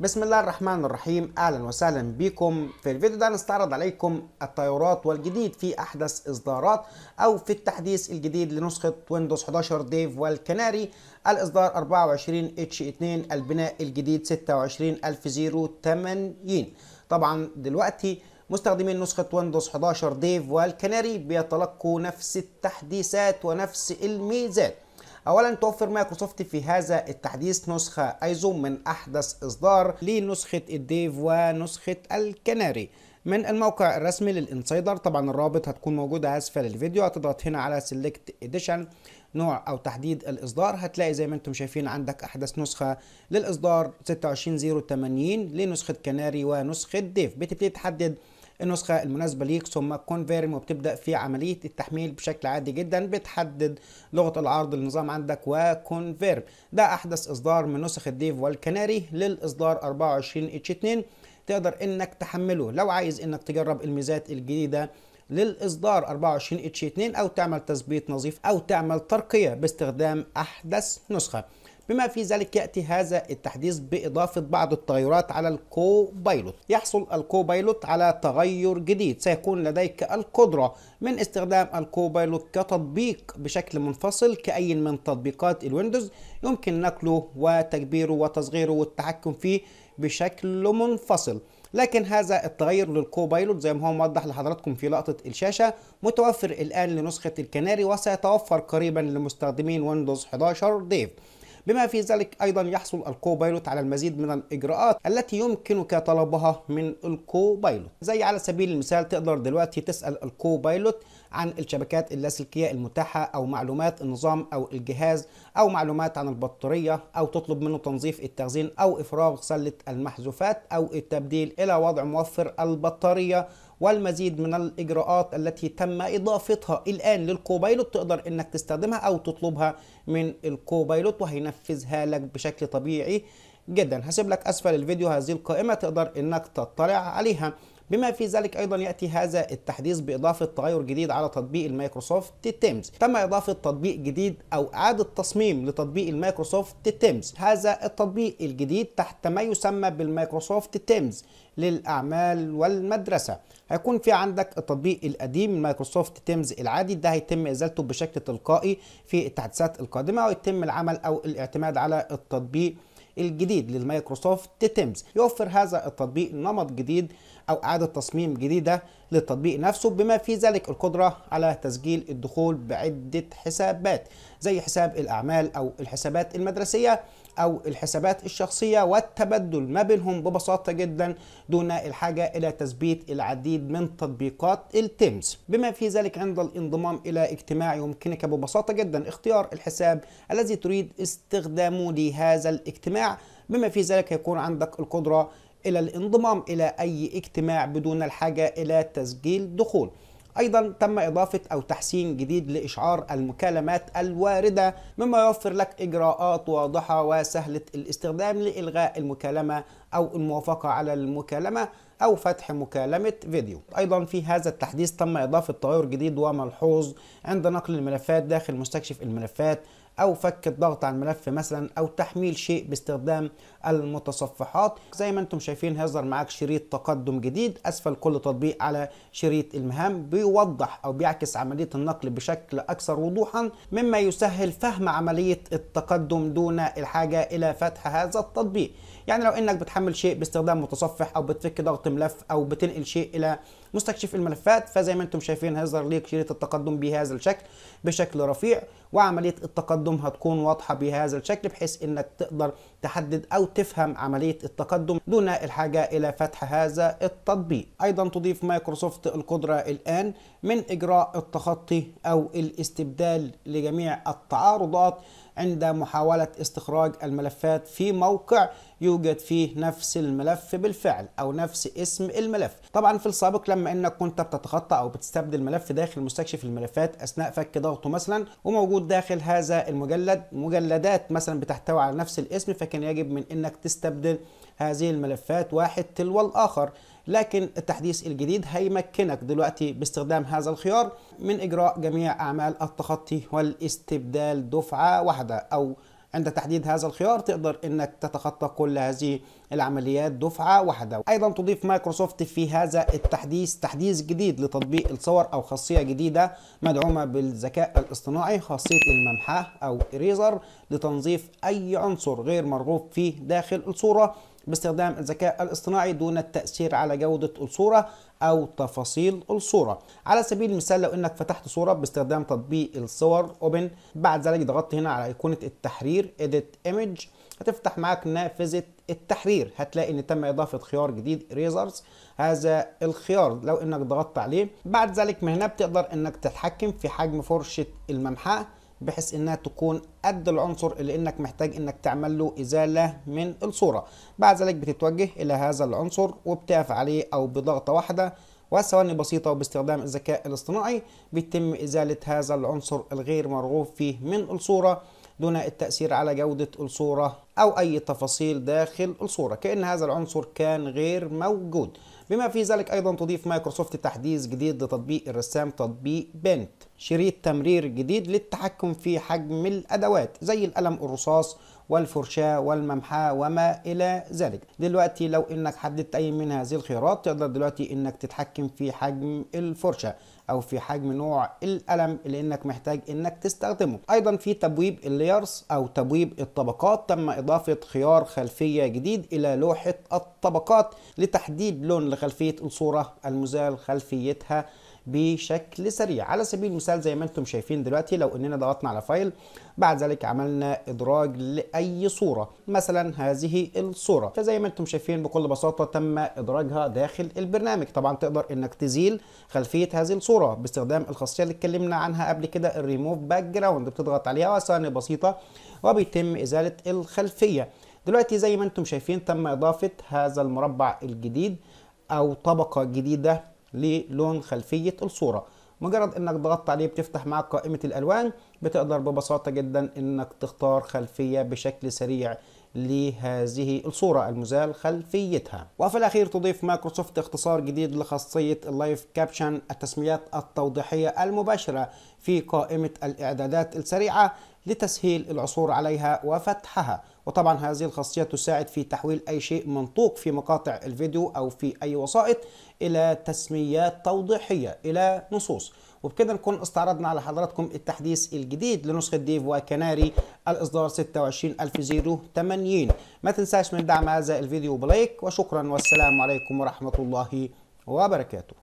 بسم الله الرحمن الرحيم اهلا وسهلا بكم في الفيديو ده نستعرض عليكم الطيارات والجديد في احدث اصدارات او في التحديث الجديد لنسخه ويندوز 11 ديف والكناري الاصدار 24 اتش 2 البناء الجديد 26080 طبعا دلوقتي مستخدمين نسخة ويندوز 11 ديف والكناري بيتلقوا نفس التحديثات ونفس الميزات اولا توفر مايكروسوفت في هذا التحديث نسخه ايزو من احدث اصدار لنسخه الديف ونسخه الكناري من الموقع الرسمي للانسايدر طبعا الرابط هتكون موجوده اسفل الفيديو هتضغط هنا على سيلكت اديشن نوع او تحديد الاصدار هتلاقي زي ما انتم شايفين عندك احدث نسخه للاصدار 26080 لنسخه كناري ونسخه ديف بتبتدي تحدد النسخه المناسبه ليك ثم كونفيرم وبتبدا في عمليه التحميل بشكل عادي جدا بتحدد لغه العرض للنظام عندك وكونفيرم ده احدث اصدار من نسخ الديف والكناري للاصدار 24 اتش 2 تقدر انك تحمله لو عايز انك تجرب الميزات الجديده للاصدار 24 اتش 2 او تعمل تثبيت نظيف او تعمل ترقيه باستخدام احدث نسخه بما في ذلك يأتي هذا التحديث بإضافة بعض التغيرات على الكو بايلوت يحصل الكو بايلوت على تغير جديد سيكون لديك القدرة من استخدام الكو بايلوت كتطبيق بشكل منفصل كأي من تطبيقات الويندوز يمكن نقله وتكبيره وتصغيره والتحكم فيه بشكل منفصل لكن هذا التغير للكوبايلوت زي ما هو موضح لحضراتكم في لقطة الشاشة متوفر الآن لنسخة الكناري وسيتوفر قريبا لمستخدمين ويندوز 11 ديف بما في ذلك أيضا يحصل الكوبايلوت على المزيد من الإجراءات التي يمكنك طلبها من الكوبايلوت زي على سبيل المثال تقدر دلوقتي تسأل الكوبايلوت عن الشبكات اللاسلكية المتاحة أو معلومات النظام أو الجهاز أو معلومات عن البطارية أو تطلب منه تنظيف التخزين أو إفراغ سلة المحذوفات أو التبديل إلى وضع موفر البطارية والمزيد من الاجراءات التي تم اضافتها الان للكوبايلوت تقدر انك تستخدمها او تطلبها من الكوبايلوت وهينفذها لك بشكل طبيعي جدا هسيب لك اسفل الفيديو هذه القائمه تقدر انك تطلع عليها بما في ذلك ايضا ياتي هذا التحديث باضافه تغير جديد على تطبيق المايكروسوفت تيمز تم اضافه تطبيق جديد او اعاده تصميم لتطبيق المايكروسوفت تيمز هذا التطبيق الجديد تحت ما يسمى بالمايكروسوفت تيمز للاعمال والمدرسه هيكون في عندك التطبيق القديم مايكروسوفت تيمز العادي ده هيتم ازالته بشكل تلقائي في التحديثات القادمه ويتم العمل او الاعتماد على التطبيق الجديد للمايكروسوفت تيمز يوفر هذا التطبيق نمط جديد أو إعادة تصميم جديدة للتطبيق نفسه بما في ذلك القدرة على تسجيل الدخول بعدة حسابات زي حساب الأعمال أو الحسابات المدرسية أو الحسابات الشخصية والتبدل ما بينهم ببساطة جدا دون الحاجة إلى تثبيت العديد من تطبيقات التيمز بما في ذلك عند الانضمام إلى اجتماع يمكنك ببساطة جدا اختيار الحساب الذي تريد استخدامه لهذا الاجتماع بما في ذلك يكون عندك القدرة إلى الانضمام إلى أي اجتماع بدون الحاجة إلى تسجيل دخول ايضا تم اضافه او تحسين جديد لاشعار المكالمات الوارده مما يوفر لك اجراءات واضحه وسهله الاستخدام لالغاء المكالمه أو الموافقة على المكالمة أو فتح مكالمة فيديو أيضا في هذا التحديث تم إضافة تغير جديد وملحوظ عند نقل الملفات داخل مستكشف الملفات او فك الضغط عن ملف مثلا او تحميل شيء باستخدام المتصفحات زي ما انتم شايفين هيظهر معاك شريط تقدم جديد اسفل كل تطبيق على شريط المهام بيوضح او بيعكس عمليه النقل بشكل اكثر وضوحا مما يسهل فهم عمليه التقدم دون الحاجه الى فتح هذا التطبيق يعني لو انك بتحمل بتحمل شيء باستخدام متصفح او بتفك ضغط ملف او بتنقل شيء الى مستكشف الملفات فزي ما انتم شايفين هيظهر ليك شريط التقدم بهذا الشكل بشكل رفيع وعملية التقدم هتكون واضحة بهذا الشكل بحيث انك تقدر تحدد او تفهم عملية التقدم دون الحاجة الى فتح هذا التطبيق ايضا تضيف مايكروسوفت القدرة الان من اجراء التخطي او الاستبدال لجميع التعارضات عند محاولة استخراج الملفات في موقع يوجد فيه نفس الملف بالفعل او نفس اسم الملف طبعا في السابق لما لما انك كنت بتتخطى او بتستبدل ملف داخل مستكشف الملفات اثناء فك ضغطه مثلا وموجود داخل هذا المجلد مجلدات مثلا بتحتوي على نفس الاسم فكان يجب من انك تستبدل هذه الملفات واحد تلو الاخر لكن التحديث الجديد هيمكنك دلوقتي باستخدام هذا الخيار من اجراء جميع اعمال التخطي والاستبدال دفعه واحده او عند تحديد هذا الخيار تقدر انك تتخطى كل هذه العمليات دفعة واحدة ايضا تضيف مايكروسوفت في هذا التحديث تحديث جديد لتطبيق الصور او خاصية جديدة مدعومة بالذكاء الاصطناعي خاصية الممحاة او اريزر لتنظيف اي عنصر غير مرغوب فيه داخل الصورة باستخدام الذكاء الاصطناعي دون التأثير على جودة الصورة او تفاصيل الصوره على سبيل المثال لو انك فتحت صوره باستخدام تطبيق الصور اوبن بعد ذلك ضغطت هنا على ايقونه التحرير edit image هتفتح معاك نافذه التحرير هتلاقي ان تم اضافه خيار جديد ريزرز هذا الخيار لو انك ضغطت عليه بعد ذلك من هنا بتقدر انك تتحكم في حجم فرشه الممحاه بحيث انها تكون قد العنصر اللي انك محتاج انك تعمل له ازاله من الصوره بعد ذلك بتتوجه الى هذا العنصر وبتقف عليه او بضغطه واحده وثواني بسيطة وباستخدام الذكاء الاصطناعي بيتم إزالة هذا العنصر الغير مرغوب فيه من الصورة دون التأثير على جودة الصورة أو أي تفاصيل داخل الصورة كأن هذا العنصر كان غير موجود بما في ذلك أيضا تضيف مايكروسوفت تحديث جديد لتطبيق الرسام تطبيق بنت شريط تمرير جديد للتحكم في حجم الأدوات زي القلم الرصاص والفرشاة والممحاة وما إلى ذلك دلوقتي لو إنك حددت أي من هذه الخيارات تقدر دلوقتي إنك تتحكم في حجم الفرشاة أو في حجم نوع القلم اللي إنك محتاج إنك تستخدمه أيضا في تبويب الليرز أو تبويب الطبقات تم إضافة خيار خلفية جديد إلى لوحة الطبقات لتحديد لون لخلفية الصورة المزال خلفيتها بشكل سريع على سبيل المثال زي ما انتم شايفين دلوقتي لو اننا ضغطنا على فايل بعد ذلك عملنا ادراج لاي صوره مثلا هذه الصوره فزي ما انتم شايفين بكل بساطه تم ادراجها داخل البرنامج طبعا تقدر انك تزيل خلفيه هذه الصوره باستخدام الخاصيه اللي اتكلمنا عنها قبل كده الريموف باك جراوند بتضغط عليها وثواني بسيطه وبيتم ازاله الخلفيه دلوقتي زي ما انتم شايفين تم اضافه هذا المربع الجديد او طبقه جديده للون خلفيه الصوره مجرد انك ضغطت عليه بتفتح معك قائمه الالوان بتقدر ببساطه جدا انك تختار خلفيه بشكل سريع لهذه الصورة المزال خلفيتها وفي الأخير تضيف مايكروسوفت اختصار جديد لخاصية اللايف كابشن التسميات التوضيحية المباشرة في قائمة الإعدادات السريعة لتسهيل العثور عليها وفتحها وطبعا هذه الخاصية تساعد في تحويل أي شيء منطوق في مقاطع الفيديو أو في أي وسائط إلى تسميات توضيحية إلى نصوص وبكده نكون استعرضنا على حضراتكم التحديث الجديد لنسخة ديف وكناري الإصدار 26080 ما تنساش من دعم هذا الفيديو بلايك وشكرا والسلام عليكم ورحمة الله وبركاته